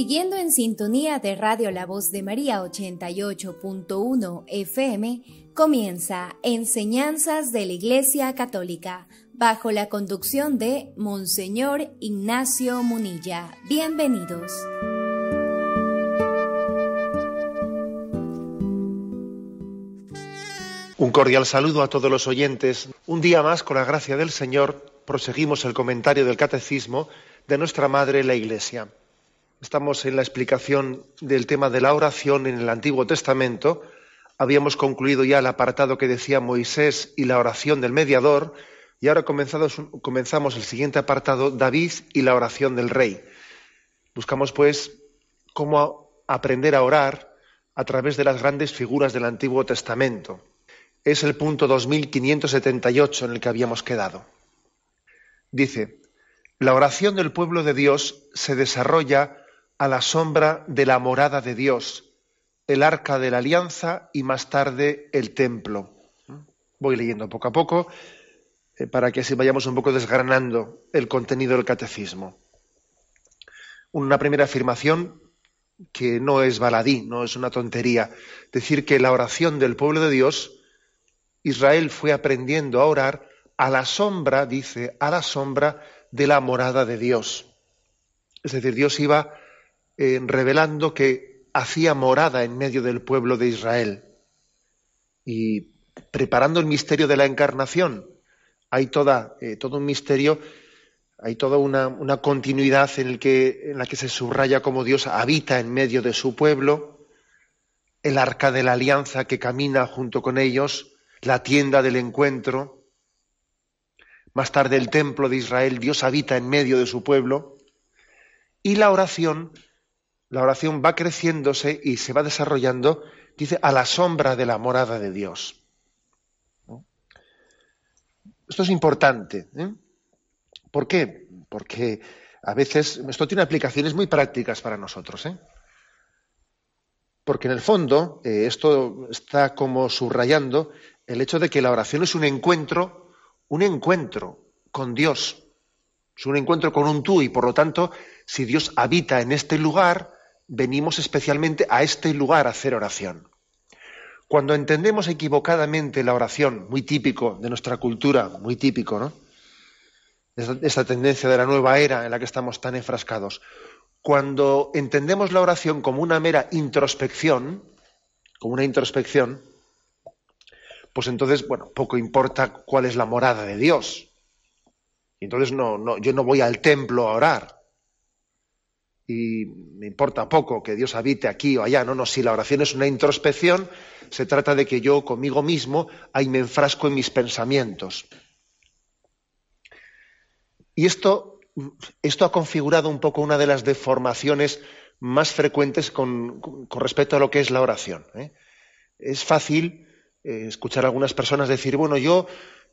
Siguiendo en sintonía de Radio La Voz de María 88.1 FM, comienza Enseñanzas de la Iglesia Católica, bajo la conducción de Monseñor Ignacio Munilla. Bienvenidos. Un cordial saludo a todos los oyentes. Un día más, con la gracia del Señor, proseguimos el comentario del Catecismo de nuestra Madre la Iglesia estamos en la explicación del tema de la oración en el Antiguo Testamento. Habíamos concluido ya el apartado que decía Moisés y la oración del mediador, y ahora comenzamos el siguiente apartado, David y la oración del rey. Buscamos, pues, cómo aprender a orar a través de las grandes figuras del Antiguo Testamento. Es el punto 2578 en el que habíamos quedado. Dice, la oración del pueblo de Dios se desarrolla a la sombra de la morada de Dios, el arca de la alianza y más tarde el templo. Voy leyendo poco a poco eh, para que así vayamos un poco desgranando el contenido del catecismo. Una primera afirmación que no es baladí, no es una tontería. Decir que la oración del pueblo de Dios, Israel fue aprendiendo a orar a la sombra, dice, a la sombra de la morada de Dios. Es decir, Dios iba eh, revelando que hacía morada en medio del pueblo de Israel. Y preparando el misterio de la encarnación, hay toda, eh, todo un misterio, hay toda una, continuidad en, en la que se subraya cómo Dios habita en medio de su pueblo, el arca de la alianza que camina junto con ellos, la tienda del encuentro, más tarde el templo de Israel, Dios habita en medio de su pueblo, y la oración la oración va creciéndose y se va desarrollando, dice, a la sombra de la morada de Dios. Esto es importante. ¿eh? ¿Por qué? Porque a veces esto tiene aplicaciones muy prácticas para nosotros. ¿eh? Porque en el fondo eh, esto está como subrayando el hecho de que la oración es un encuentro, un encuentro con Dios. Es un encuentro con un tú y por lo tanto, si Dios habita en este lugar, venimos especialmente a este lugar a hacer oración. Cuando entendemos equivocadamente la oración, muy típico de nuestra cultura, muy típico, ¿no? Esta, tendencia de la nueva era en la que estamos tan enfrascados. Cuando entendemos la oración como una mera introspección, como una introspección, pues entonces, bueno, poco importa cuál es la morada de Dios. Y entonces no, no, yo no voy al templo a orar y me importa poco que Dios habite aquí o allá. No, no, si la oración es una introspección, se trata de que yo conmigo mismo ahí me enfrasco en mis pensamientos. Y esto, esto ha configurado un poco una de las deformaciones más frecuentes con, respecto a lo que es la oración. ¿eh? Es fácil eh, escuchar a algunas personas decir, bueno, yo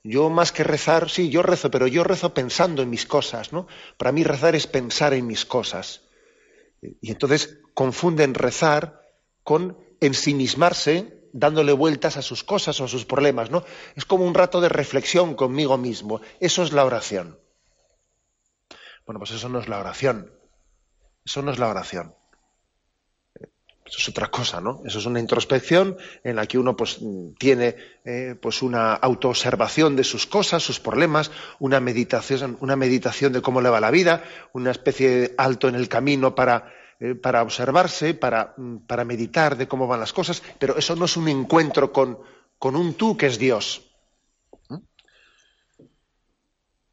yo más que rezar, sí, yo rezo, pero yo rezo pensando en mis cosas, ¿no? Para mí rezar es pensar en mis cosas. Y entonces confunden rezar con ensimismarse dándole vueltas a sus cosas o a sus problemas, ¿no? Es como un rato de reflexión conmigo mismo. Eso es la oración. Bueno, pues eso no es la oración. Eso no es la oración. Eso es otra cosa, ¿no? Eso es una introspección en la que uno pues, tiene eh, pues una autoobservación de sus cosas, sus problemas, una meditación, una meditación de cómo le va la vida, una especie de alto en el camino para, eh, para observarse, para, mm, para meditar de cómo van las cosas, pero eso no es un encuentro con, con un tú que es Dios.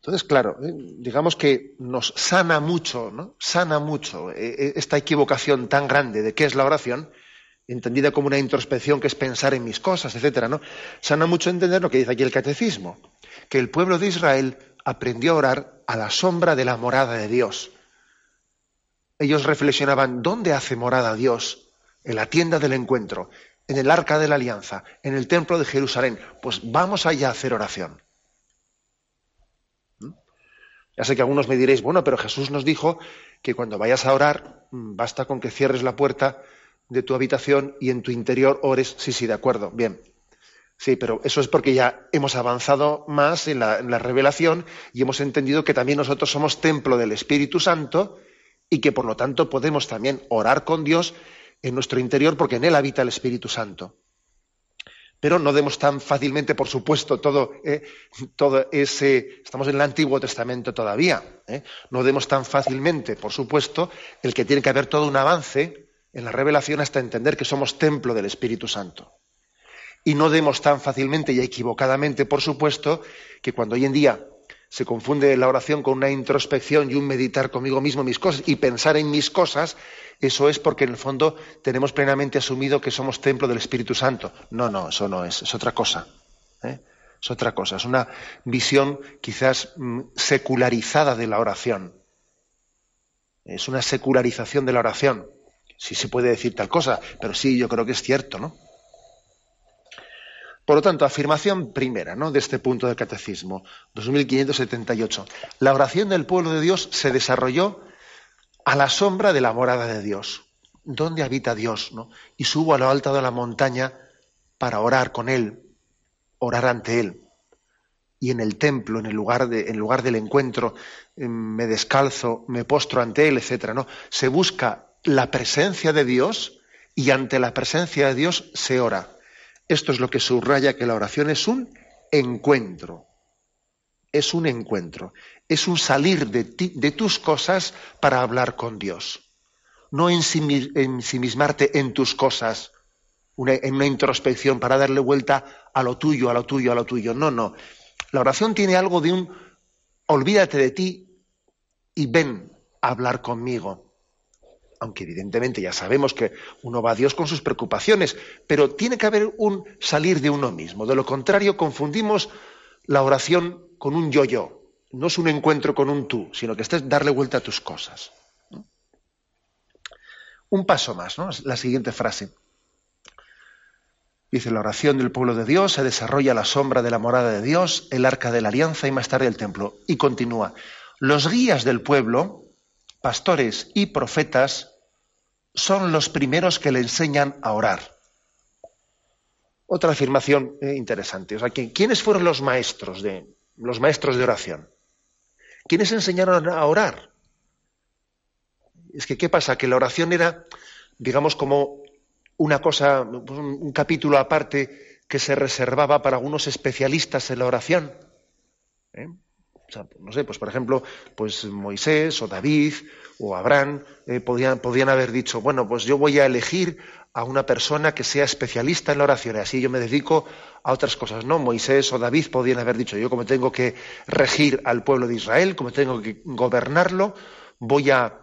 Entonces, claro, eh, digamos que nos sana mucho, ¿no? Sana mucho eh, eh, esta equivocación tan grande de qué es la oración, entendida como una introspección que es pensar en mis cosas, etcétera, ¿no? Sana mucho entender lo que dice aquí el catecismo, que el pueblo de Israel aprendió a orar a la sombra de la morada de Dios. Ellos reflexionaban, ¿dónde hace morada Dios? En la tienda del encuentro, en el arca de la alianza, en el templo de Jerusalén. Pues vamos allá a hacer oración. Ya sé que algunos me diréis, bueno, pero Jesús nos dijo que cuando vayas a orar, mm, basta con que cierres la puerta de tu habitación y en tu interior ores. Sí, sí, de acuerdo, bien. Sí, pero eso es porque ya hemos avanzado más en la, en la revelación y hemos entendido que también nosotros somos templo del Espíritu Santo y que por lo tanto podemos también orar con Dios en nuestro interior porque en Él habita el Espíritu Santo pero no demos tan fácilmente, por supuesto, todo, eh, todo ese. Estamos en el Antiguo Testamento todavía. Eh, no demos tan fácilmente, por supuesto, el que tiene que haber todo un avance en la revelación hasta entender que somos templo del Espíritu Santo. Y no demos tan fácilmente y equivocadamente, por supuesto, que cuando hoy en día se confunde la oración con una introspección y un meditar conmigo mismo mis cosas y pensar en mis cosas, eso es porque en el fondo tenemos plenamente asumido que somos templo del Espíritu Santo. No, no, eso no es, es otra cosa. ¿eh? Es otra cosa, es una visión quizás mm, secularizada de la oración. Es una secularización de la oración. si se puede decir tal cosa, pero sí, yo creo que es cierto, ¿no? Por lo tanto, afirmación primera ¿no? de este punto del catecismo, 2578. La oración del pueblo de Dios se desarrolló a la sombra de la morada de Dios, donde habita Dios, ¿no? y subo a lo alto de la montaña para orar con Él, orar ante Él. Y en el templo, en el lugar, de, lugar del encuentro, em, me descalzo, me postro ante Él, etc. ¿no? Se busca la presencia de Dios y ante la presencia de Dios se ora. Esto es lo que subraya que la oración es un encuentro. Es un encuentro. Es un salir de, ti, de tus cosas para hablar con Dios. No ensimismarte en tus cosas, en una introspección para darle vuelta a lo tuyo, a lo tuyo, a lo tuyo. No, no. La oración tiene algo de un olvídate de ti y ven a hablar conmigo aunque evidentemente ya sabemos que uno va a Dios con sus preocupaciones, pero tiene que haber un salir de uno mismo. De lo contrario, confundimos la oración con un yo-yo. No es un encuentro con un tú, sino que este es darle vuelta a tus cosas. Un paso más, ¿no? La siguiente frase. Dice, la oración del pueblo de Dios se desarrolla la sombra de la morada de Dios, el arca de la alianza y más tarde el templo. Y continúa, los guías del pueblo, pastores y profetas son los primeros que le enseñan a orar. Otra afirmación eh, interesante. O sea, ¿quiénes fueron los maestros de los maestros de oración? ¿Quiénes enseñaron a orar? Es que qué pasa que la oración era, digamos, como una cosa, pues, un capítulo aparte que se reservaba para algunos especialistas en la oración. ¿Eh? no sé, pues por ejemplo, pues Moisés o David o Abraham eh, podían, podían haber dicho, bueno, pues yo voy a elegir a una persona que sea especialista en la oración, y así yo me dedico a otras cosas. No, Moisés o David podían haber dicho, yo como tengo que regir al pueblo de Israel, como tengo que gobernarlo, voy a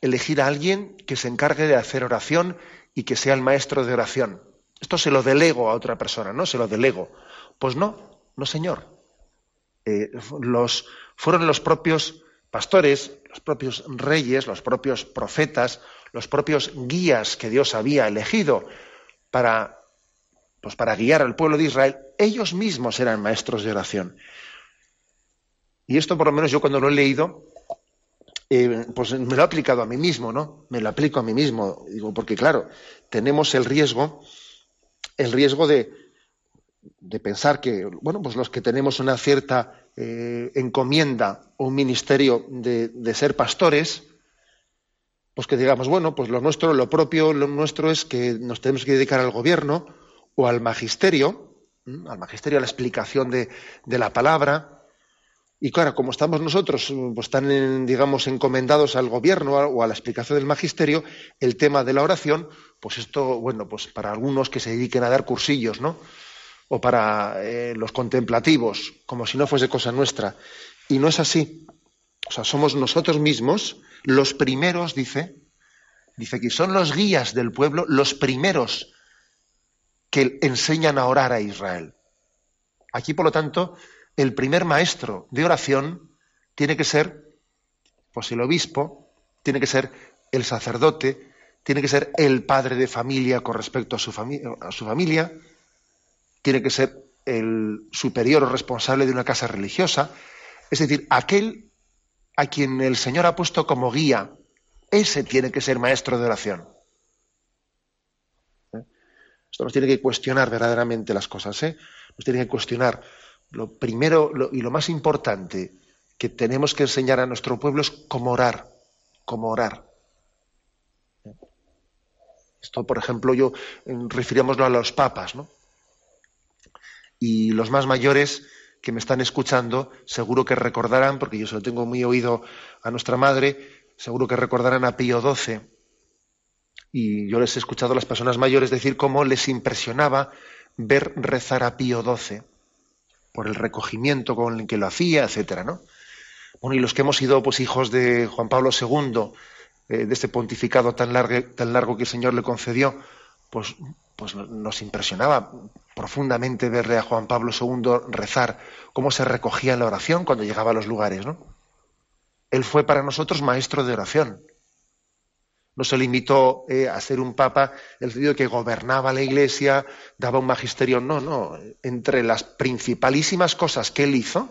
elegir a alguien que se encargue de hacer oración y que sea el maestro de oración. Esto se lo delego a otra persona, ¿no? Se lo delego. Pues no, no señor. Eh, los, fueron los propios pastores, los propios reyes, los propios profetas, los propios guías que Dios había elegido para, pues para guiar al pueblo de Israel, ellos mismos eran maestros de oración. Y esto por lo menos yo cuando lo he leído, eh, pues me lo he aplicado a mí mismo, ¿no? Me lo aplico a mí mismo, digo, porque claro, tenemos el riesgo, el riesgo de, de pensar que, bueno, pues los que tenemos una cierta eh, encomienda o un ministerio de, ser pastores, pues que digamos, bueno, pues lo nuestro, lo propio, lo nuestro es que nos tenemos que dedicar al gobierno o al magisterio, al magisterio, a la explicación de, la palabra. Y claro, como estamos nosotros pues, tan, digamos, encomendados al gobierno o a la explicación del magisterio, el tema de la oración, pues esto, bueno, pues para algunos que se dediquen a dar cursillos, ¿no? o para eh, los contemplativos, como si no fuese cosa nuestra. Y no es así. O sea, somos nosotros mismos los primeros, dice, dice que son los guías del pueblo los primeros que enseñan a orar a Israel. Aquí, por lo tanto, el primer maestro de oración tiene que ser, pues el obispo, tiene que ser el sacerdote, tiene que ser el padre de familia con respecto a su, a su familia, tiene que ser el superior o responsable de una casa religiosa, es decir, aquel a quien el Señor ha puesto como guía, ese tiene que ser maestro de oración. ¿Eh? Esto nos tiene que cuestionar verdaderamente las cosas, ¿eh? nos tiene que cuestionar. Lo primero y lo más importante que tenemos que enseñar a nuestro pueblo es cómo orar, cómo orar. ¿Eh? Esto, por ejemplo, yo mm, refiriémoslo a los papas, ¿no? y los más mayores que me están escuchando seguro que recordarán, porque yo se lo tengo muy oído a nuestra madre, seguro que recordarán a Pío XII. Y yo les he escuchado a las personas mayores decir cómo les impresionaba ver rezar a Pío XII por el recogimiento con el que lo hacía, etcétera, ¿no? Bueno, y los que hemos sido pues hijos de Juan Pablo II, eh, de este pontificado tan, largo, tan largo que el Señor le concedió, pues pues nos impresionaba profundamente verle a Juan Pablo II rezar, cómo se recogía en la oración cuando llegaba a los lugares, ¿no? Él fue para nosotros maestro de oración. No se limitó eh, a ser un papa, el sentido que gobernaba la iglesia, daba un magisterio. No, no. Entre las principalísimas cosas que él hizo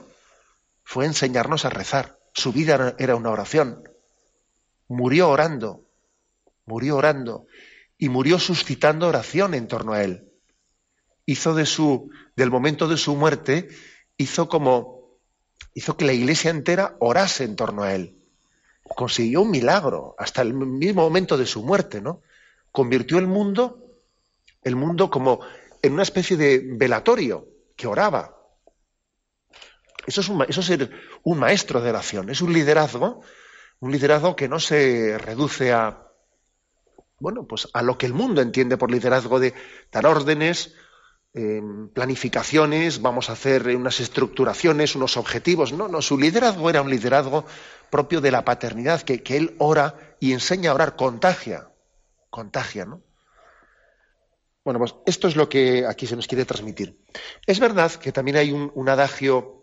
fue enseñarnos a rezar. Su vida era una oración. Murió orando. Murió orando y murió suscitando oración en torno a él. Hizo de su, del momento de su muerte, hizo como, hizo que la iglesia entera orase en torno a él. Consiguió un milagro hasta el mismo momento de su muerte, ¿no? Convirtió el mundo, el mundo como en una especie de velatorio que oraba. Eso es, eso es ser un maestro de oración, es un liderazgo, un liderazgo que no se reduce a, bueno, pues a lo que el mundo entiende por liderazgo de dar órdenes, em, planificaciones, vamos a hacer unas estructuraciones, unos objetivos. No, no, su liderazgo era un liderazgo propio de la paternidad, que, él ora y enseña a orar, contagia, contagia, ¿no? Bueno, pues esto es lo que aquí se nos quiere transmitir. Es verdad que también hay un, un adagio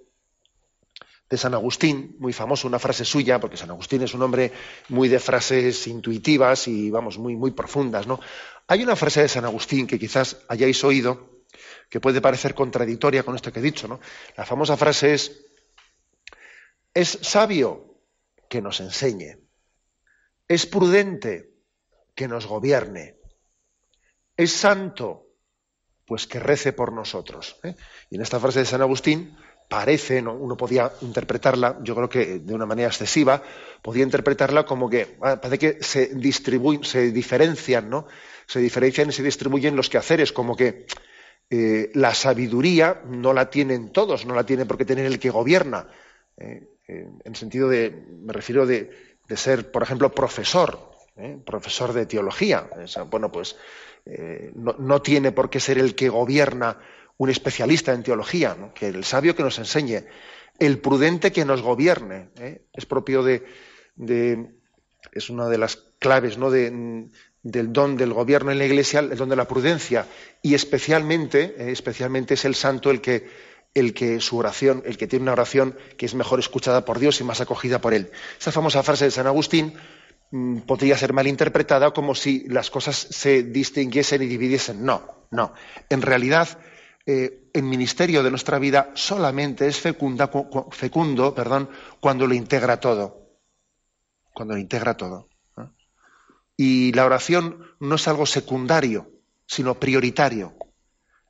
de San Agustín, muy famoso, una frase suya, porque San Agustín es un hombre muy de frases intuitivas y, vamos, muy, muy profundas, ¿no? Hay una frase de San Agustín que quizás hayáis oído, que puede parecer contradictoria con esto que he dicho, ¿no? La famosa frase es, es sabio que nos enseñe, es prudente que nos gobierne, es santo pues que rece por nosotros. ¿eh? Y en esta frase de San Agustín, parece, uno podía interpretarla, yo creo que de una manera excesiva, podía interpretarla como que ah, parece que se distribuyen, se diferencian, ¿no? Se diferencian y se distribuyen los quehaceres, como que eh, la sabiduría no la tienen todos, no la tiene porque tener el que gobierna. en eh, el eh, en sentido de, me refiero de, ser, por ejemplo, profesor, profesor de teología. bueno, pues no, no tiene por qué ser el que gobierna un especialista en teología, que el sabio que nos enseñe, el prudente que nos gobierne. ¿eh? Es propio de, es una de las claves ¿no? del don del gobierno en la iglesia, el don de la prudencia. Y especialmente, ¿eh? especialmente es el santo el que, el que su oración, el que tiene una oración que es mejor escuchada por Dios y más acogida por él. Esa famosa frase de San Agustín mm, podría ser malinterpretada como si las cosas se distinguiesen y dividiesen. No, no. En realidad, el eh, ministerio de nuestra vida solamente es fecunda, fecundo perdón, cuando lo integra todo. Cuando lo integra todo. Y la oración no es algo secundario, sino prioritario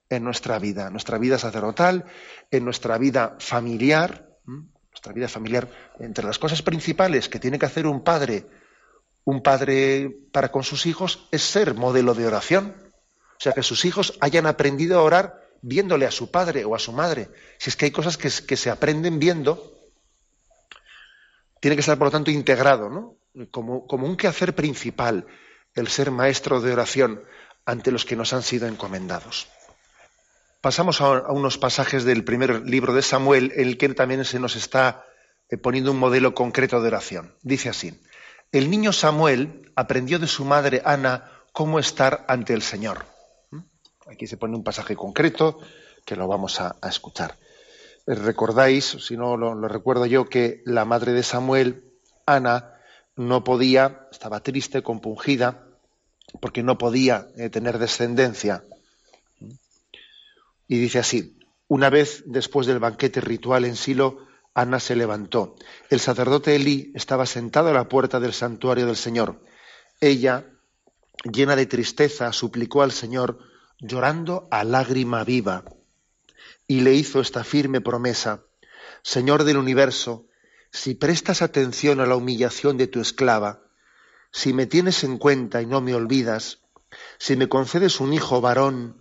en nuestra vida, en nuestra vida sacerdotal, en nuestra vida familiar, nuestra vida familiar, entre las cosas principales que tiene que hacer un padre, un padre para con sus hijos, es ser modelo de oración. O sea, que sus hijos hayan aprendido a orar viéndole a su padre o a su madre. Si es que hay cosas que, se aprenden viendo, tiene que estar, por lo tanto, integrado, ¿no? Como, un quehacer principal, el ser maestro de oración ante los que nos han sido encomendados. Pasamos a, a unos pasajes del primer libro de Samuel, en el que también se nos está eh, poniendo un modelo concreto de oración. Dice así, el niño Samuel aprendió de su madre Ana cómo estar ante el Señor. Aquí se pone un pasaje concreto que lo vamos a, escuchar. Eh, recordáis, si no lo, recuerdo yo, que la madre de Samuel, Ana, no podía, estaba triste, compungida, porque no podía eh, tener descendencia. Y dice así, una vez después del banquete ritual en Silo, Ana se levantó. El sacerdote Elí estaba sentado a la puerta del santuario del Señor. Ella, llena de tristeza, suplicó al Señor llorando a lágrima viva, y le hizo esta firme promesa, Señor del universo, si prestas atención a la humillación de tu esclava, si me tienes en cuenta y no me olvidas, si me concedes un hijo varón,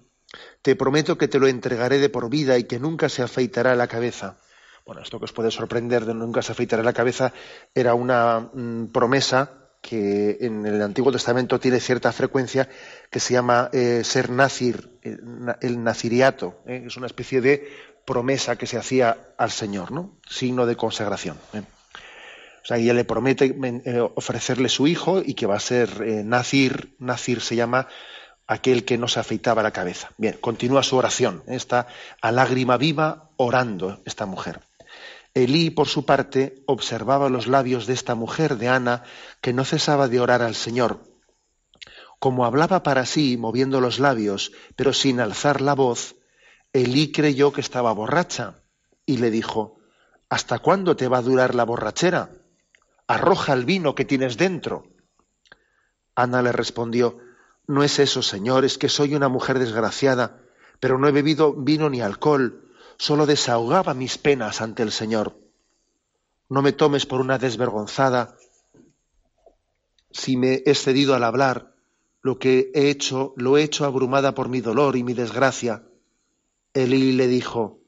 te prometo que te lo entregaré de por vida y que nunca se afeitará la cabeza. Bueno, esto que os puede sorprender de nunca se afeitará la cabeza era una mm, promesa que en el Antiguo Testamento tiene cierta frecuencia, que se llama eh, ser nazir, el naziriato, ¿eh? es una especie de promesa que se hacía al Señor, ¿no? signo de consagración. ¿eh? O sea, ella le promete ofrecerle su hijo y que va a ser nazir, nazir se llama aquel que no se afeitaba la cabeza. Bien, continúa su oración, está a lágrima viva orando esta mujer. Elí, por su parte, observaba los labios de esta mujer de Ana, que no cesaba de orar al Señor. Como hablaba para sí, moviendo los labios, pero sin alzar la voz, Elí creyó que estaba borracha y le dijo, ¿Hasta cuándo te va a durar la borrachera? Arroja el vino que tienes dentro. Ana le respondió, No es eso, Señor, es que soy una mujer desgraciada, pero no he bebido vino ni alcohol solo desahogaba mis penas ante el Señor. No me tomes por una desvergonzada si me he cedido al hablar. Lo que he hecho lo he hecho abrumada por mi dolor y mi desgracia. Elí le dijo,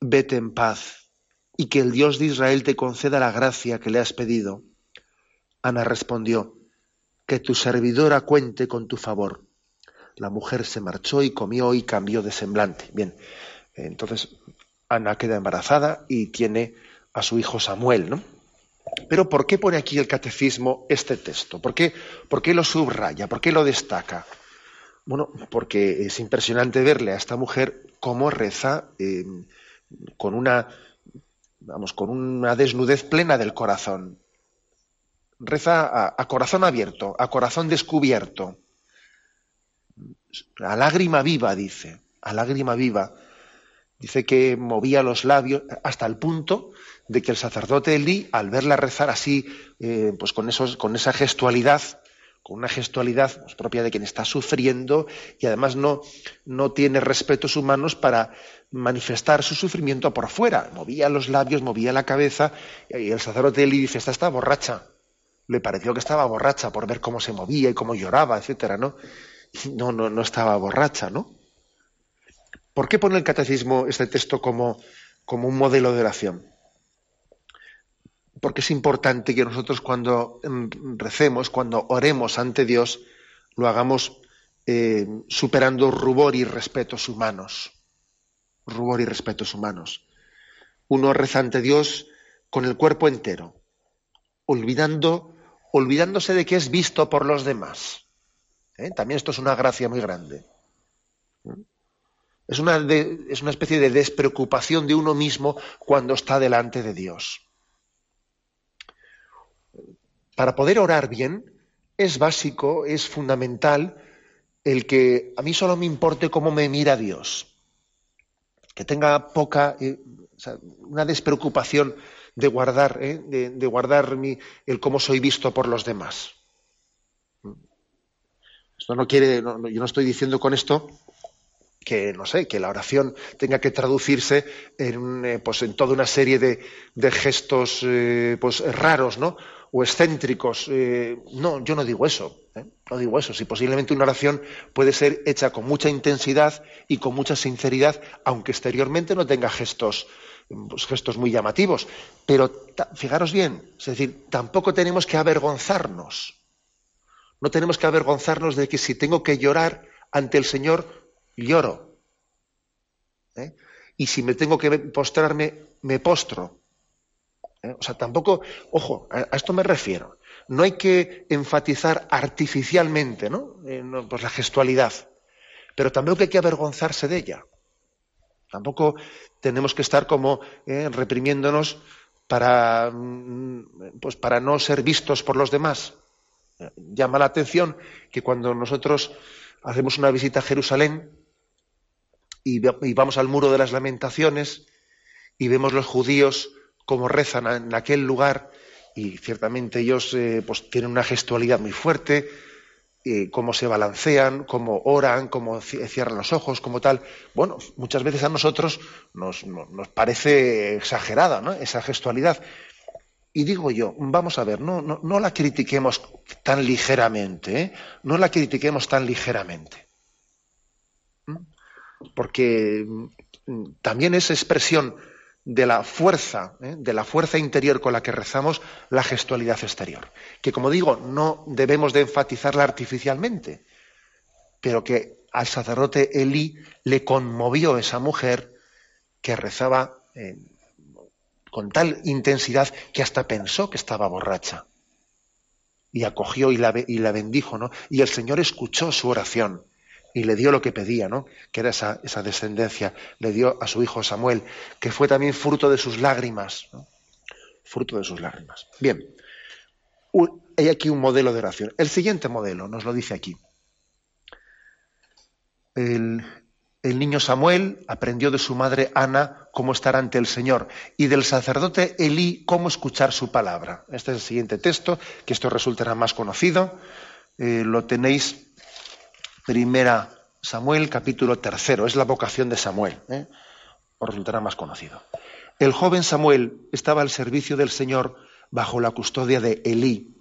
vete en paz y que el Dios de Israel te conceda la gracia que le has pedido. Ana respondió, que tu servidora cuente con tu favor. La mujer se marchó y comió y cambió de semblante. Bien, entonces, Ana queda embarazada y tiene a su hijo Samuel, ¿no? Pero ¿por qué pone aquí el catecismo este texto? ¿Por qué, lo subraya? ¿Por qué lo destaca? Bueno, porque es impresionante verle a esta mujer cómo reza em, con una, vamos, con una desnudez plena del corazón. Reza a, a corazón abierto, a corazón descubierto, a lágrima viva, dice, a lágrima viva dice que movía los labios hasta el punto de que el sacerdote Eli, al verla rezar así, eh, pues con, esos, con esa gestualidad, con una gestualidad pues, propia de quien está sufriendo y además no, no tiene respetos humanos para manifestar su sufrimiento por fuera. Movía los labios, movía la cabeza y el sacerdote Eli dice, esta está borracha. Le pareció que estaba borracha por ver cómo se movía y cómo lloraba, etcétera, ¿no? No, no, no estaba borracha, ¿no? ¿Por qué pone el catecismo este texto como, como un modelo de oración? Porque es importante que nosotros cuando em, recemos, cuando oremos ante Dios, lo hagamos eh, superando rubor y respetos humanos. Rubor y respetos humanos. Uno reza ante Dios con el cuerpo entero, olvidando, olvidándose de que es visto por los demás. ¿Eh? También esto es una gracia muy grande. ¿Eh? Es una, es una especie de despreocupación de uno mismo cuando está delante de Dios. Para poder orar bien es básico, es fundamental el que a mí solo me importe cómo me mira Dios. Que tenga poca, eh, una despreocupación de guardar, eh, de, guardar mi, el cómo soy visto por los demás. Esto no quiere, yo no estoy diciendo con esto que no sé, que la oración tenga que traducirse en, eh, pues, en toda una serie de, gestos eh, pues, raros, ¿no? O excéntricos. Eh, no, yo no digo eso. No digo eso. Si posiblemente una oración puede ser hecha con mucha intensidad y con mucha sinceridad, aunque exteriormente no tenga gestos, pues, gestos muy llamativos. Pero fijaros bien, es decir, tampoco tenemos que avergonzarnos. No tenemos que avergonzarnos de que si tengo que llorar ante el Señor lloro. ¿eh? Y si me tengo que postrarme, me postro. ¿eh? O sea, tampoco, ojo, a, esto me refiero. No hay que enfatizar artificialmente, eh, no pues la gestualidad. Pero tampoco hay que avergonzarse de ella. Tampoco tenemos que estar como reprimiéndonos para, mm, pues, para no ser vistos por los demás. Llama la atención que cuando nosotros hacemos una visita a Jerusalén, y, vamos al muro de las lamentaciones y vemos los judíos cómo rezan en aquel lugar y ciertamente ellos eh, pues tienen una gestualidad muy fuerte, eh, cómo se balancean, cómo oran, cómo cierran los ojos, como tal. Bueno, muchas veces a nosotros nos, nos parece exagerada esa gestualidad. Y digo yo, vamos a ver, no, no, no la critiquemos tan ligeramente, ¿eh? no la critiquemos tan ligeramente porque mm, también es expresión de la fuerza, ¿eh? de la fuerza interior con la que rezamos la gestualidad exterior. Que como digo, no debemos de enfatizarla artificialmente, pero que al sacerdote Eli le conmovió esa mujer que rezaba con tal intensidad que hasta pensó que estaba borracha. Y acogió y la, bendijo, Y el Señor escuchó su oración y le dio lo que pedía, ¿no? Que era esa, descendencia, le dio a su hijo Samuel, que fue también fruto de sus lágrimas, fruto de sus lágrimas. Bien, hay aquí un modelo de oración. El siguiente modelo nos lo dice aquí. El, niño Samuel aprendió de su madre Ana cómo estar ante el Señor y del sacerdote Elí cómo escuchar su palabra. Este es el siguiente texto, que esto resultará más conocido. Eh, lo tenéis Primera Samuel, capítulo tercero, es la vocación de Samuel. ¿eh? Os resultará más conocido. El joven Samuel estaba al servicio del Señor bajo la custodia de Elí.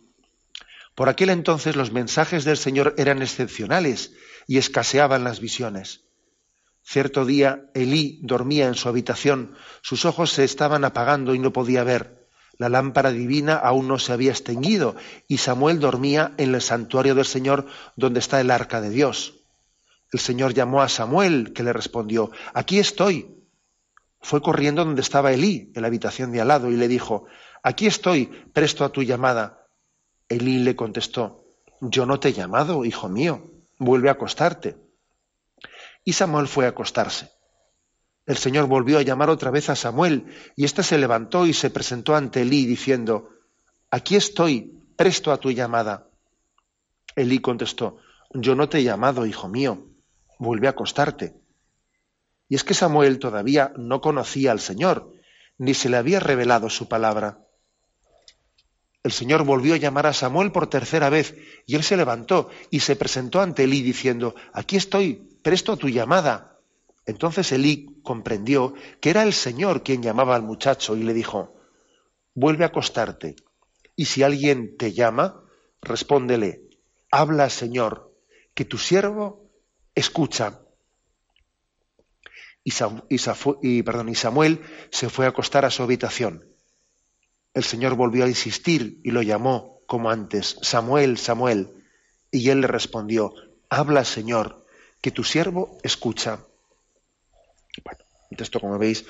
Por aquel entonces los mensajes del Señor eran excepcionales y escaseaban las visiones. Cierto día Elí dormía en su habitación, sus ojos se estaban apagando y no podía ver. La lámpara divina aún no se había extinguido y Samuel dormía en el santuario del Señor donde está el arca de Dios. El Señor llamó a Samuel, que le respondió, Aquí estoy. Fue corriendo donde estaba Elí, en la habitación de al lado, y le dijo, Aquí estoy, presto a tu llamada. Elí le contestó, Yo no te he llamado, hijo mío, vuelve a acostarte. Y Samuel fue a acostarse. El Señor volvió a llamar otra vez a Samuel, y éste se levantó y se presentó ante Elí, diciendo, Aquí estoy, presto a tu llamada. Elí contestó, Yo no te he llamado, hijo mío, vuelve a acostarte. Y es que Samuel todavía no conocía al Señor, ni se le había revelado su palabra. El Señor volvió a llamar a Samuel por tercera vez, y él se levantó y se presentó ante Elí diciendo, Aquí estoy, presto a tu llamada. Entonces Elí comprendió que era el Señor quien llamaba al muchacho y le dijo, vuelve a acostarte, y si alguien te llama, respóndele, habla Señor, que tu siervo escucha. Y, Samuel se fue a acostar a su habitación. El Señor volvió a insistir y lo llamó como antes, Samuel, Samuel. Y él le respondió, habla Señor, que tu siervo escucha un texto, como veis,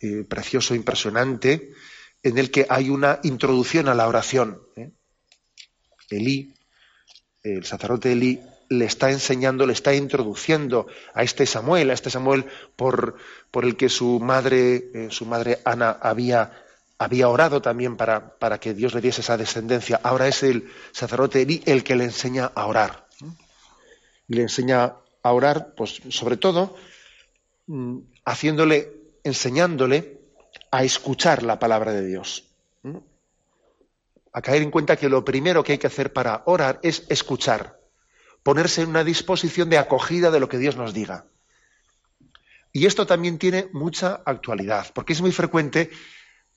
eh, precioso, impresionante, en el que hay una introducción a la oración. ¿eh? Elí, el sacerdote Elí, le está enseñando, le está introduciendo a este Samuel, a este Samuel por, por el que su madre, eh, su madre Ana había, había orado también para, para, que Dios le diese esa descendencia. Ahora es el sacerdote Elí el que le enseña a orar. le enseña a orar, pues sobre todo, Mm, haciéndole, enseñándole a escuchar la palabra de Dios. A caer en cuenta que lo primero que hay que hacer para orar es escuchar, ponerse en una disposición de acogida de lo que Dios nos diga. Y esto también tiene mucha actualidad, porque es muy frecuente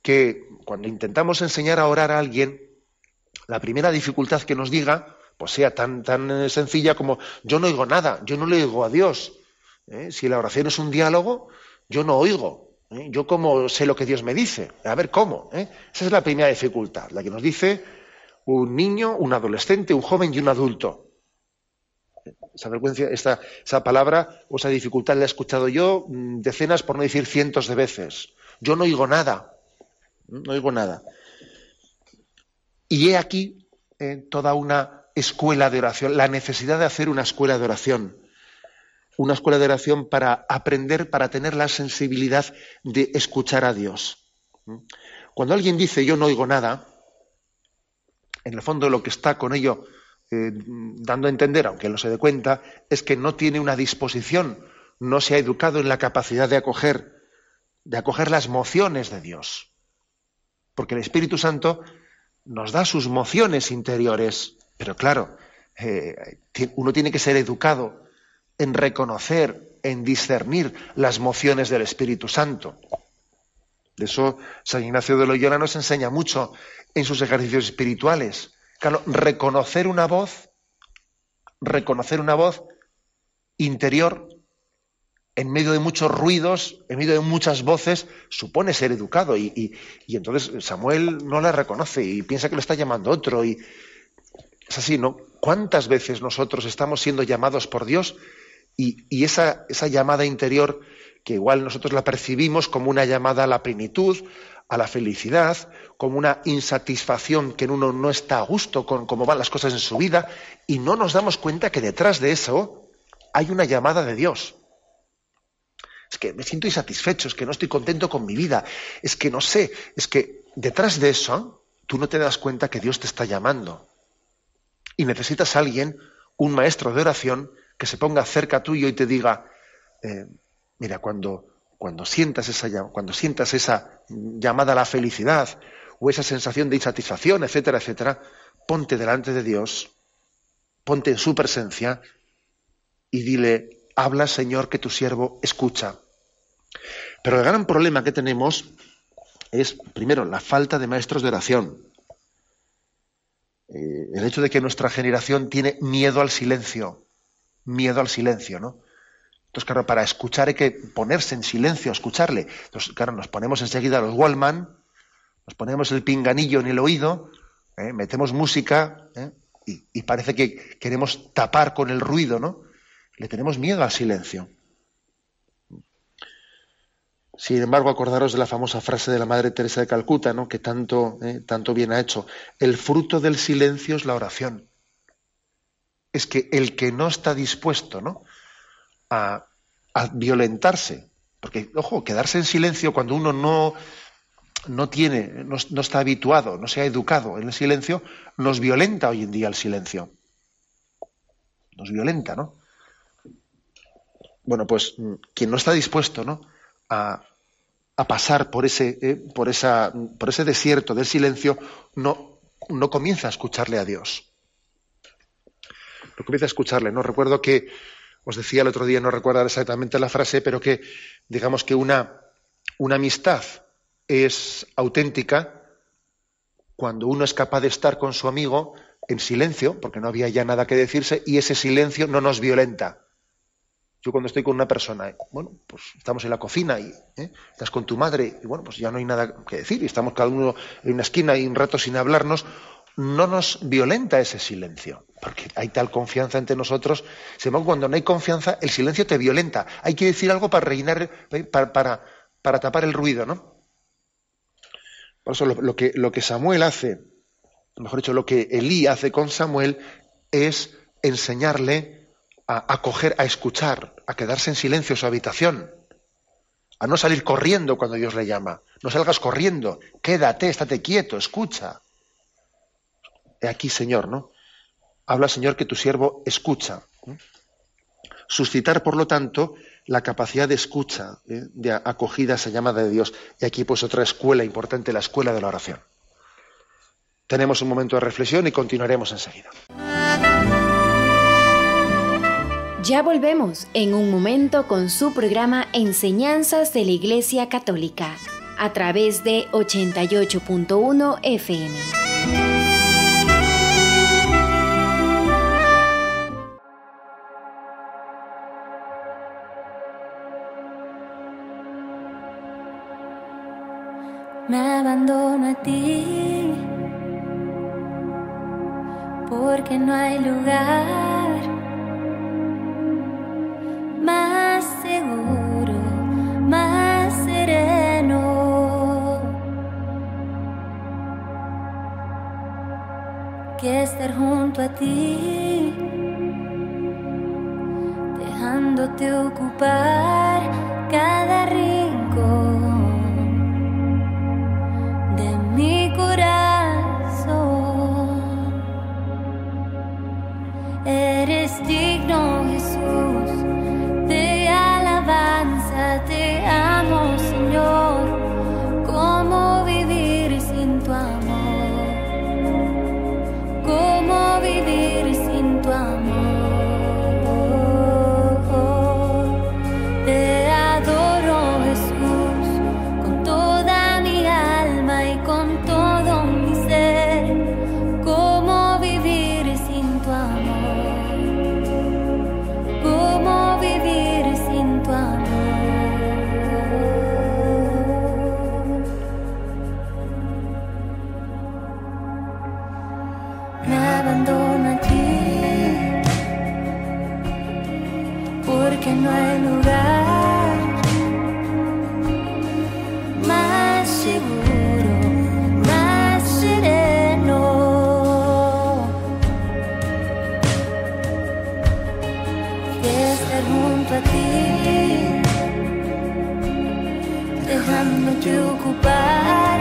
que cuando intentamos enseñar a orar a alguien, la primera dificultad que nos diga, pues sea tan, tan eh, sencilla como yo no oigo nada, yo no le oigo a Dios, ¿eh? Si la oración es un diálogo, yo no oigo. ¿eh? Yo como sé lo que Dios me dice. A ver cómo. ¿eh? Esa es la primera dificultad, la que nos dice un niño, un adolescente, un joven y un adulto. Esa frecuencia, esa palabra o esa dificultad la he escuchado yo mm, decenas, por no decir cientos de veces. Yo no oigo nada. No oigo nada. Y he aquí toda una escuela de oración, la necesidad de hacer una escuela de oración una escuela de oración para aprender, para tener la sensibilidad de escuchar a Dios. Cuando alguien dice yo no oigo nada, en el fondo lo que está con ello eh, dando a entender, aunque no se dé cuenta, es que no tiene una disposición, no se ha educado en la capacidad de acoger, de acoger las mociones de Dios. Porque el Espíritu Santo nos da sus mociones interiores, pero claro, eh, uno tiene que ser educado en reconocer, en discernir las mociones del Espíritu Santo. De eso San Ignacio de Loyola nos enseña mucho en sus ejercicios espirituales. reconocer una voz, reconocer una voz interior en medio de muchos ruidos, en medio de muchas voces, supone ser educado. Y, entonces Samuel no la reconoce y piensa que lo está llamando otro. Y es así, ¿no? ¿Cuántas veces nosotros estamos siendo llamados por Dios y, esa, esa llamada interior, que igual nosotros la percibimos como una llamada a la plenitud, a la felicidad, como una insatisfacción que en uno no está a gusto con cómo van las cosas en su vida, y no nos damos cuenta que detrás de eso hay una llamada de Dios. Es que me siento insatisfecho, es que no estoy contento con mi vida, es que no sé, es que detrás de eso tú no te das cuenta que Dios te está llamando. Y necesitas a alguien, un maestro de oración, que se ponga cerca tuyo y te diga, eh, mira, cuando, cuando, sientas esa, cuando sientas esa llamada a la felicidad o esa sensación de insatisfacción, etcétera, etcétera, ponte delante de Dios, ponte en su presencia y dile, habla Señor que tu siervo escucha. Pero el gran problema que tenemos es, primero, la falta de maestros de oración. Eh, el hecho de que nuestra generación tiene miedo al silencio miedo al silencio, ¿no? Entonces, claro, para escuchar hay que ponerse en silencio, escucharle. Entonces, claro, nos ponemos enseguida los Wallman, nos ponemos el pinganillo en el oído, ¿eh? metemos música ¿eh? y, parece que queremos tapar con el ruido, ¿no? Le tenemos miedo al silencio. Sin embargo, acordaros de la famosa frase de la Madre Teresa de Calcuta, ¿no? que tanto, ¿eh? tanto bien ha hecho. El fruto del silencio es la oración es que el que no está dispuesto A, violentarse, porque, ojo, quedarse en silencio cuando uno no, no tiene, no, está habituado, no se ha educado en el silencio, nos violenta hoy en día el silencio. Nos violenta, ¿no? Bueno, pues mm, quien no está dispuesto ¿no? a, pasar por ese, eh, por, esa, por ese desierto del silencio, no, no comienza a escucharle a Dios. Porque comienza a escucharle. No recuerdo que os decía el otro día, no recuerdo exactamente la frase, pero que digamos que una, una amistad es auténtica cuando uno es capaz de estar con su amigo en silencio, porque no había ya nada que decirse, y ese silencio no nos violenta. Yo cuando estoy con una persona, ¿eh? bueno, pues estamos en la cocina y ¿eh? estás con tu madre y bueno, pues ya no hay nada que decir y estamos cada uno en una esquina y un rato sin hablarnos, no nos violenta ese silencio porque hay tal confianza entre nosotros. Sin cuando no hay confianza, el silencio te violenta. Hay que decir algo para reinar, eh, para, para, tapar el ruido, ¿no? Por eso lo, que, lo que Samuel hace, mejor dicho, lo que Elí hace con Samuel es enseñarle a acoger, a escuchar, a quedarse en silencio en su habitación, a no salir corriendo cuando Dios le llama. No salgas corriendo, quédate, estate quieto, escucha. He aquí, Señor, ¿no? Habla, Señor, que tu siervo escucha. Suscitar, por lo tanto, la capacidad de escucha, ¿eh? de acogida a esa llamada de Dios. Y aquí, pues, otra escuela importante, la escuela de la oración. Tenemos un momento de reflexión y continuaremos enseguida. Ya volvemos en un momento con su programa Enseñanzas de la Iglesia Católica a través de 88.1 FM. me abandono a ti, porque no hay lugar más seguro, más sereno que estar junto a ti, dejándote ocupar cada río. estar junto a ti, dejándote ocupar.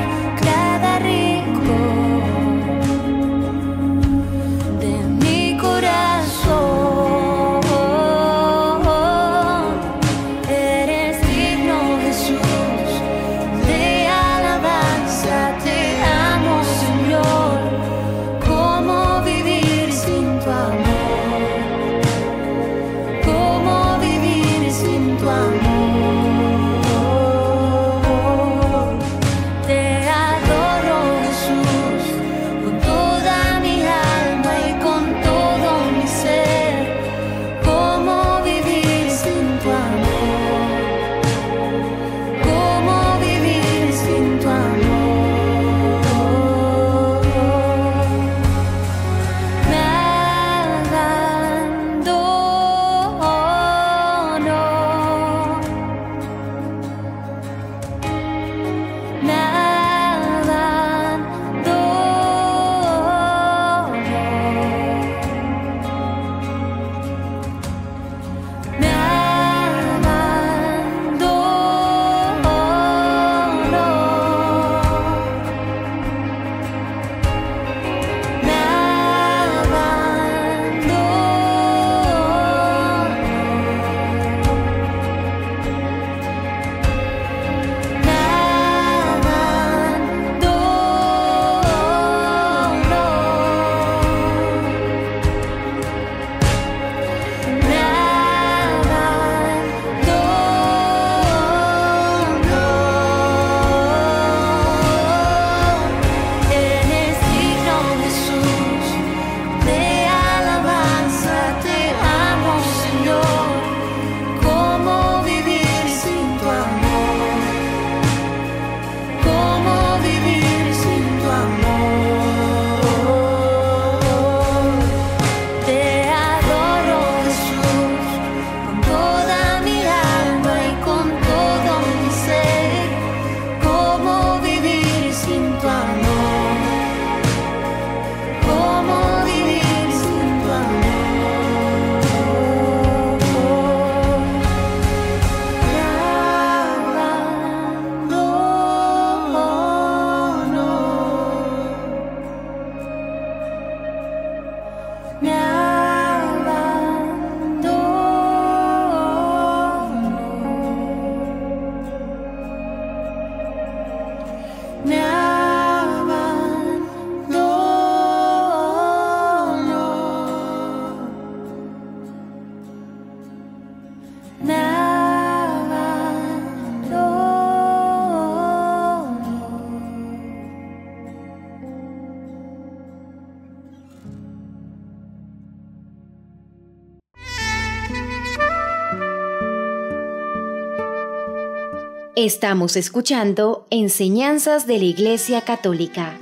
Estamos escuchando Enseñanzas de la Iglesia Católica.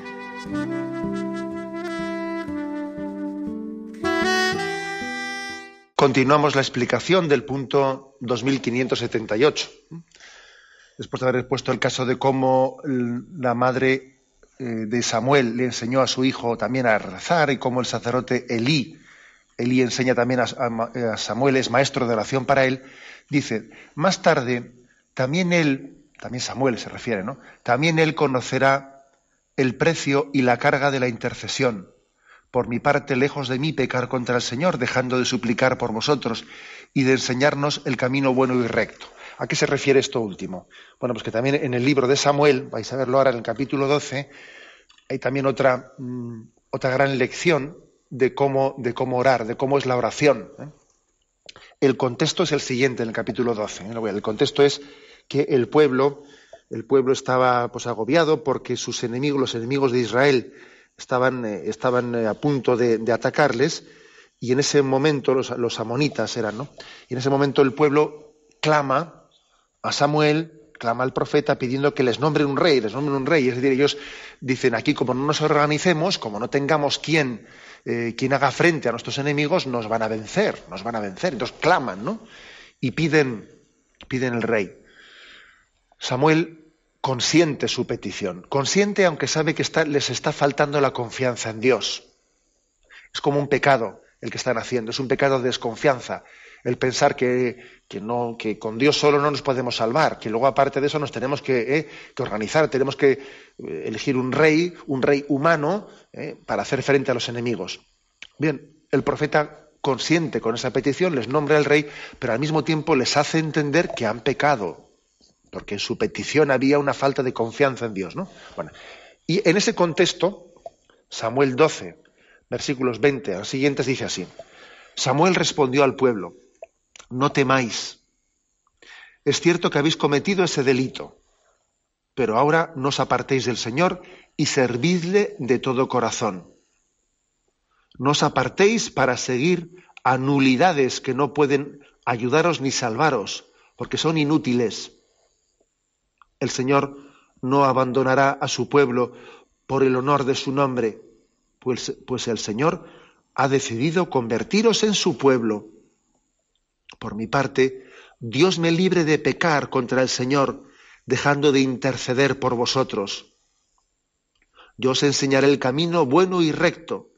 Continuamos la explicación del punto 2578. Después de haber expuesto el caso de cómo la madre eh, de Samuel le enseñó a su hijo también a rezar y cómo el sacerdote Elí, Elí enseña también a Samuel, es maestro de oración para él, dice, más tarde también él, también Samuel se refiere, ¿no? También él conocerá el precio y la carga de la intercesión. Por mi parte, lejos de mí pecar contra el Señor, dejando de suplicar por vosotros y de enseñarnos el camino bueno y recto. ¿A qué se refiere esto último? Bueno, pues que también en el libro de Samuel, vais a verlo ahora en el capítulo 12, hay también otra, mm, otra gran lección de cómo, de cómo orar, de cómo es la oración. ¿eh? El contexto es el siguiente en el capítulo 12. ¿eh? El contexto es que el pueblo, el pueblo estaba pues, agobiado porque sus enemigos, los enemigos de Israel, estaban, eh, estaban eh, a punto de, atacarles y en ese momento los, los, amonitas eran, ¿no? Y en ese momento el pueblo clama a Samuel clama al profeta pidiendo que les nombre un rey, les nombre un rey. Es decir, ellos dicen aquí, como no nos organicemos, como no tengamos eh, quien, haga frente a nuestros enemigos, nos van a vencer, nos van a vencer. Entonces claman, ¿no? Y piden, piden el rey. Samuel consiente su petición, consiente aunque sabe que les está faltando la confianza en Dios. Es como un pecado el que están haciendo, es un pecado de desconfianza el pensar que, no, que con Dios solo no nos podemos salvar, que luego aparte de eso nos tenemos que, eh, organizar, tenemos que eh, elegir un rey, un rey humano, eh, para hacer frente a los enemigos. Bien, el profeta consciente con esa petición, les nombra al rey, pero al mismo tiempo les hace entender que han pecado, porque en su petición había una falta de confianza en Dios. ¿no? Bueno, y en ese contexto, Samuel 12, versículos 20 los siguientes dice así, Samuel respondió al pueblo, no temáis. Es cierto que habéis cometido ese delito, pero ahora no os apartéis del Señor y servidle de todo corazón. No os apartéis para seguir a nulidades que no pueden ayudaros ni salvaros, porque son inútiles. El Señor no abandonará a su pueblo por el honor de su nombre, pues, pues el Señor ha decidido convertiros en su pueblo por mi parte, Dios me libre de pecar contra el Señor, dejando de interceder por vosotros. Yo os enseñaré el camino bueno y recto.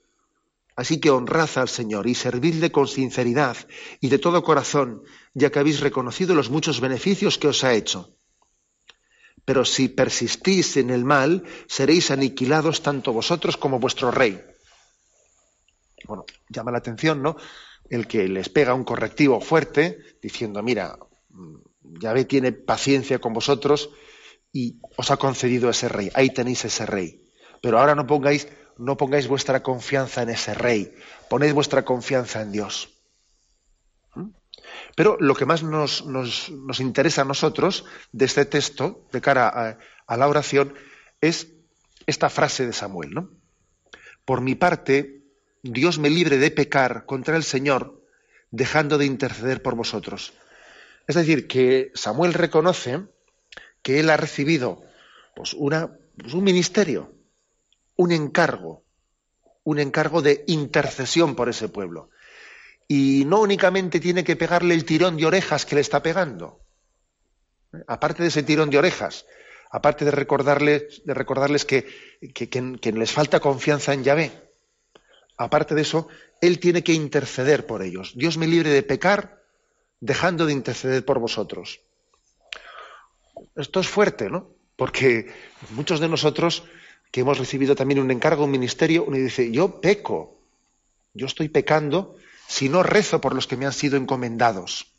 Así que honrad al Señor y servidle con sinceridad y de todo corazón, ya que habéis reconocido los muchos beneficios que os ha hecho. Pero si persistís en el mal, seréis aniquilados tanto vosotros como vuestro rey. Bueno, llama la atención, ¿no? el que les pega un correctivo fuerte, diciendo, mira, mm, ve, tiene paciencia con vosotros y os ha concedido ese rey, ahí tenéis ese rey. Pero ahora no pongáis, no pongáis vuestra confianza en ese rey, ponéis vuestra confianza en Dios. ¿Mm? Pero lo que más nos, interesa a nosotros de este texto, de cara a, a la oración, es esta frase de Samuel, ¿no? Por mi parte, Dios me libre de pecar contra el Señor, dejando de interceder por vosotros. Es decir, que Samuel reconoce que él ha recibido pues, una, pues, un ministerio, un encargo, un encargo de intercesión por ese pueblo. Y no únicamente tiene que pegarle el tirón de orejas que le está pegando. Aparte de ese tirón de orejas, aparte de recordarles, de recordarles que, que les falta confianza en Yahvé aparte de eso, Él tiene que interceder por ellos. Dios me libre de pecar dejando de interceder por vosotros. Esto es fuerte, ¿no? Porque muchos de nosotros que hemos recibido también un encargo, un ministerio, uno dice, yo peco, yo estoy pecando si no rezo por los que me han sido encomendados.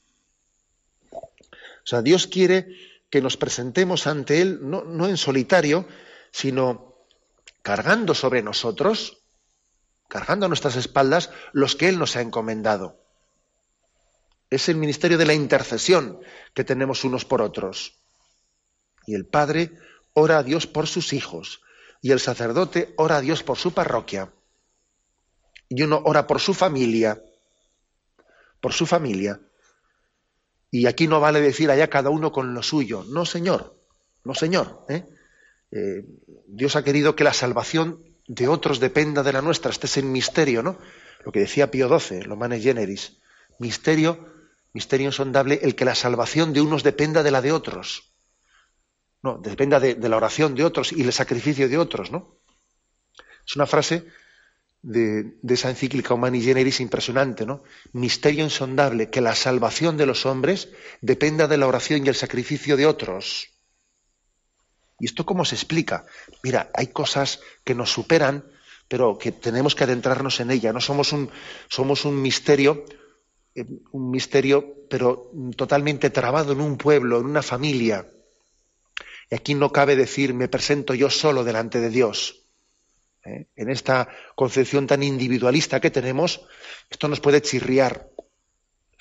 O sea, Dios quiere que nos presentemos ante Él no, no en solitario, sino cargando sobre nosotros cargando a nuestras espaldas los que Él nos ha encomendado. Es el ministerio de la intercesión que tenemos unos por otros. Y el Padre ora a Dios por sus hijos, y el sacerdote ora a Dios por su parroquia, y uno ora por su familia, por su familia. Y aquí no vale decir allá cada uno con lo suyo. No, Señor, no, Señor. ¿eh? Eh, Dios ha querido que la salvación de otros dependa de la nuestra. Este es el misterio, ¿no? Lo que decía Pío XII, lo manes generis. Misterio, misterio insondable, el que la salvación de unos dependa de la de otros. No, dependa de, la oración de otros y el sacrificio de otros, ¿no? Es una frase de, esa encíclica Humani Generis impresionante, ¿no? Misterio insondable, que la salvación de los hombres dependa de la oración y el sacrificio de otros. ¿Y esto cómo se explica? Mira, hay cosas que nos superan, pero que tenemos que adentrarnos en ella. No somos un, somos un misterio, eh, un misterio, pero totalmente trabado en un pueblo, en una familia. Y aquí no cabe decir me presento yo solo delante de Dios. ¿Eh? En esta concepción tan individualista que tenemos, esto nos puede chirriar,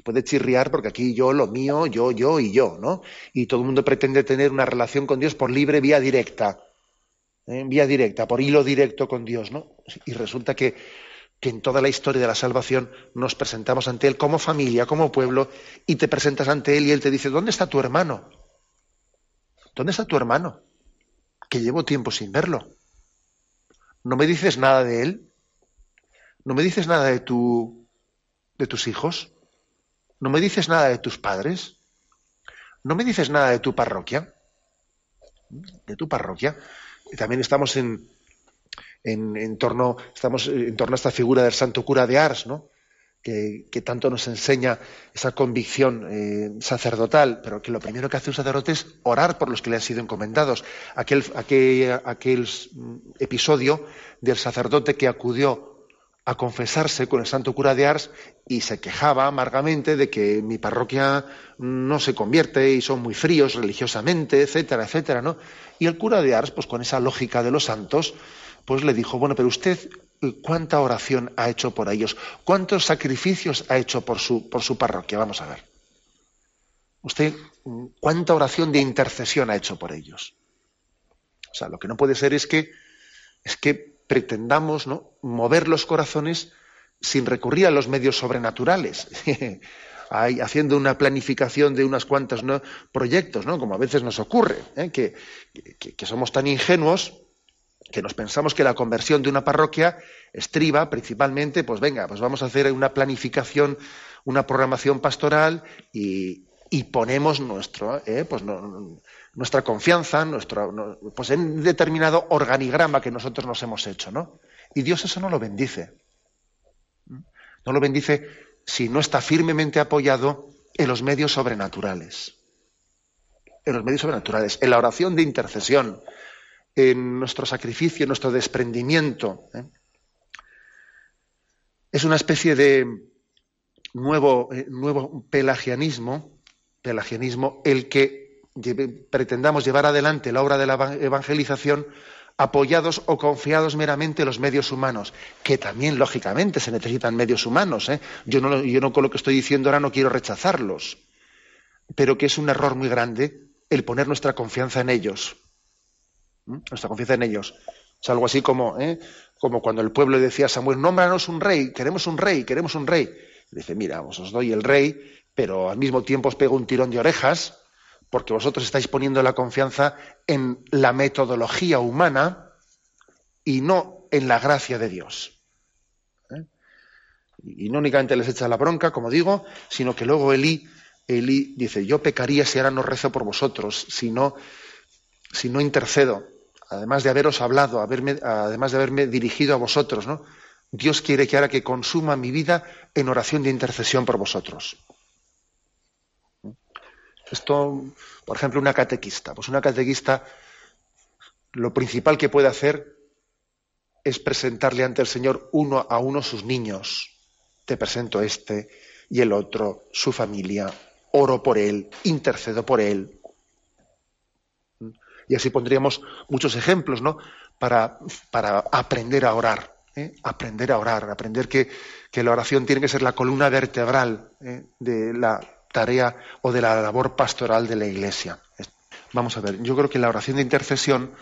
puede chirriar porque aquí yo, lo mío, yo, yo y yo, ¿no? Y todo el mundo pretende tener una relación con Dios por libre vía directa, ¿eh? vía directa, por hilo directo con Dios, ¿no? Y resulta que, que en toda la historia de la salvación nos presentamos ante Él como familia, como pueblo, y te presentas ante Él y Él te dice, ¿dónde está tu hermano? ¿Dónde está tu hermano? Que llevo tiempo sin verlo. No me dices nada de él. No me dices nada de tu de tus hijos ¿No me dices nada de tus padres? ¿No me dices nada de tu parroquia? De tu parroquia. Y También estamos en, en, en torno, estamos en torno a esta figura del santo cura de Ars, ¿no? Que, tanto nos enseña esa convicción eh, sacerdotal, pero que lo primero que hace un sacerdote es orar por los que le han sido encomendados. Aquel, aquel mm, episodio del sacerdote que acudió a confesarse con el santo cura de Ars y se quejaba amargamente de que mi parroquia no se convierte y son muy fríos religiosamente, etcétera, etcétera, ¿no? Y el cura de Ars, pues con esa lógica de los santos, pues le dijo, bueno, pero usted cuánta oración ha hecho por ellos, cuántos sacrificios ha hecho por su, por su parroquia, vamos a ver. Usted cuánta oración de intercesión ha hecho por ellos. O sea, lo que no puede ser es que es que pretendamos mover los corazones sin recurrir a los medios sobrenaturales, haciendo una planificación de unas cuantas proyectos, como a veces nos ocurre, ¿eh? que, somos tan ingenuos que nos pensamos que la conversión de una parroquia estriba principalmente, pues venga, pues vamos a hacer una planificación, una programación pastoral y, ponemos nuestro, ¿eh? pues no, nuestra confianza, nuestro, pues en determinado organigrama que nosotros nos hemos hecho, ¿no? Y Dios eso no lo bendice. No lo bendice si no está firmemente apoyado en los medios sobrenaturales. En los medios sobrenaturales, en la oración de intercesión, en nuestro sacrificio, en nuestro desprendimiento. ¿eh? Es una especie de nuevo, eh, nuevo pelagianismo, pelagianismo el que pretendamos llevar adelante la obra de la evangelización apoyados o confiados meramente en los medios humanos, que también lógicamente se necesitan medios humanos. ¿eh? Yo, no, yo no con lo que estoy diciendo ahora no quiero rechazarlos, pero que es un error muy grande el poner nuestra confianza en ellos. Nuestra confianza en ellos. Es algo así como, ¿eh? como cuando el pueblo decía a Samuel, nómbranos un rey, queremos un rey, queremos un rey. dice, mira, os doy el rey, pero al mismo tiempo os pego un tirón de orejas porque vosotros estáis poniendo la confianza en la metodología humana y no en la gracia de Dios. ¿Eh? Y no únicamente les echa la bronca, como digo, sino que luego Elí, Elí dice, yo pecaría si ahora no rezo por vosotros, si no, si no intercedo, además de haberos hablado, además de haberme dirigido a vosotros, ¿no? Dios quiere que ahora que consuma mi vida en oración de intercesión por vosotros. Esto, por ejemplo, una catequista. Pues una catequista lo principal que puede hacer es presentarle ante el Señor uno a uno sus niños. Te presento este y el otro, su familia. Oro por él, intercedo por él. Y así pondríamos muchos ejemplos, ¿no? Para, para aprender a orar. ¿eh? Aprender a orar, aprender que, la oración tiene que ser la columna vertebral ¿eh? de la tarea o de la labor pastoral de la Iglesia. Vamos a ver, yo creo que la oración de intercesión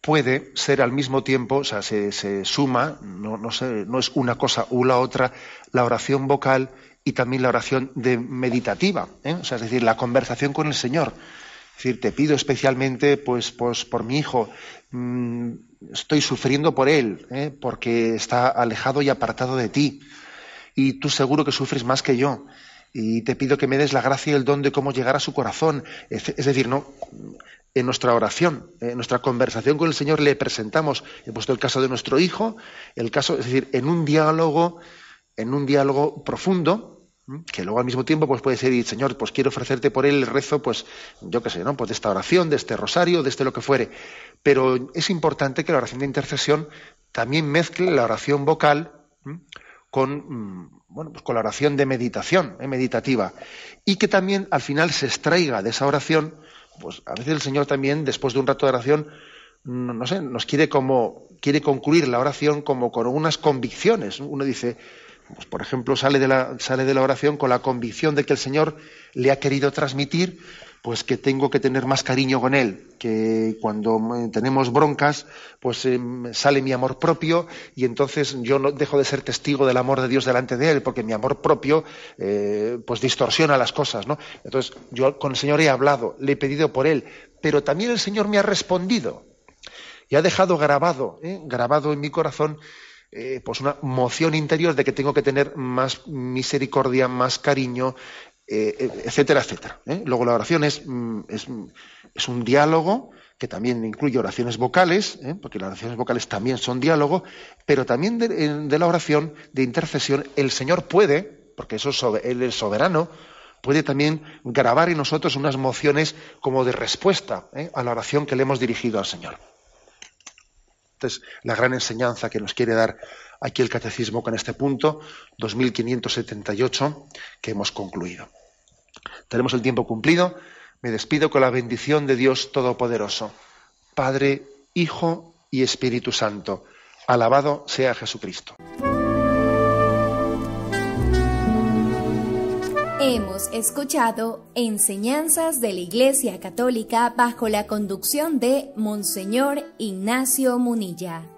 puede ser al mismo tiempo, o sea, se, suma, no, es una cosa u la otra, la oración vocal y también la oración de meditativa, ¿eh? o sea, es decir, la conversación con el Señor. Es decir, te pido especialmente pues, pues por mi hijo, mm, estoy sufriendo por él, ¿eh? porque está alejado y apartado de ti, y tú seguro que sufres más que yo y te pido que me des la gracia y el don de cómo llegar a su corazón. Es decir, no, en nuestra oración, en nuestra conversación con el Señor le presentamos, he puesto el caso de nuestro hijo, el caso, es decir, en un diálogo, en un diálogo profundo, que luego al mismo tiempo pues puede ser, y, Señor, pues quiero ofrecerte por él el rezo, pues yo qué sé, ¿no? Pues de esta oración, de este rosario, de este lo que fuere. Pero es importante que la oración de intercesión también mezcle la oración vocal, con mm, bueno, pues con la oración de meditación, eh, meditativa, y que también al final se extraiga de esa oración, pues a veces el Señor también, después de un rato de oración, no, no sé, nos quiere como, quiere concluir la oración como con unas convicciones. Uno dice, pues, por ejemplo, sale de, la, sale de la oración con la convicción de que el Señor le ha querido transmitir pues que tengo que tener más cariño con él, que cuando eh, tenemos broncas, pues eh, sale mi amor propio y entonces yo no dejo de ser testigo del amor de Dios delante de él, porque mi amor propio eh, pues distorsiona las cosas, ¿no? Entonces yo con el Señor he hablado, le he pedido por él, pero también el Señor me ha respondido y ha dejado grabado, grabado en mi corazón eh, pues una moción interior de que tengo que tener más misericordia, más cariño, eh, eh, etcétera, etcétera. Luego la oración mm, es, es, un diálogo que también incluye oraciones vocales, porque las oraciones vocales también son diálogo, pero también de, la oración de intercesión el Señor puede, porque eso Él es soberano, puede también grabar en nosotros unas mociones como de respuesta a la oración que le hemos dirigido al Señor. Esta es la gran enseñanza que nos quiere dar aquí el catecismo con este punto 2578 que hemos concluido. Tenemos el tiempo cumplido. Me despido con la bendición de Dios Todopoderoso, Padre, Hijo y Espíritu Santo. Alabado sea Jesucristo. Hemos escuchado Enseñanzas de la Iglesia Católica bajo la conducción de Monseñor Ignacio Munilla.